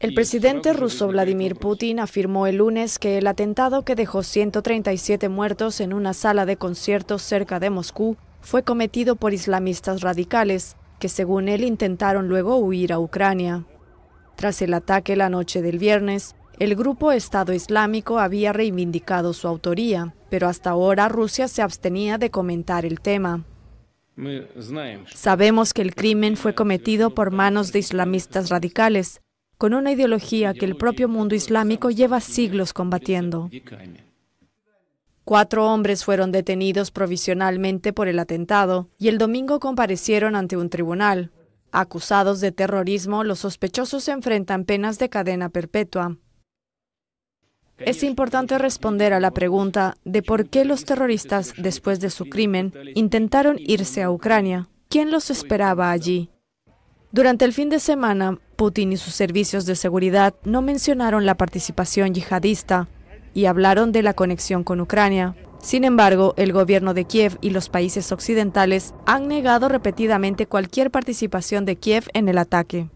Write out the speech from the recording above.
El presidente ruso Vladimir Putin afirmó el lunes que el atentado que dejó 137 muertos en una sala de conciertos cerca de Moscú fue cometido por islamistas radicales, que según él intentaron luego huir a Ucrania. Tras el ataque la noche del viernes, el grupo Estado Islámico había reivindicado su autoría, pero hasta ahora Rusia se abstenía de comentar el tema. Sabemos que el crimen fue cometido por manos de islamistas radicales, con una ideología que el propio mundo islámico lleva siglos combatiendo. Cuatro hombres fueron detenidos provisionalmente por el atentado y el domingo comparecieron ante un tribunal. Acusados de terrorismo, los sospechosos enfrentan penas de cadena perpetua. Es importante responder a la pregunta de por qué los terroristas, después de su crimen, intentaron irse a Ucrania. ¿Quién los esperaba allí? Durante el fin de semana, Putin y sus servicios de seguridad no mencionaron la participación yihadista y hablaron de la conexión con Ucrania. Sin embargo, el gobierno de Kiev y los países occidentales han negado repetidamente cualquier participación de Kiev en el ataque.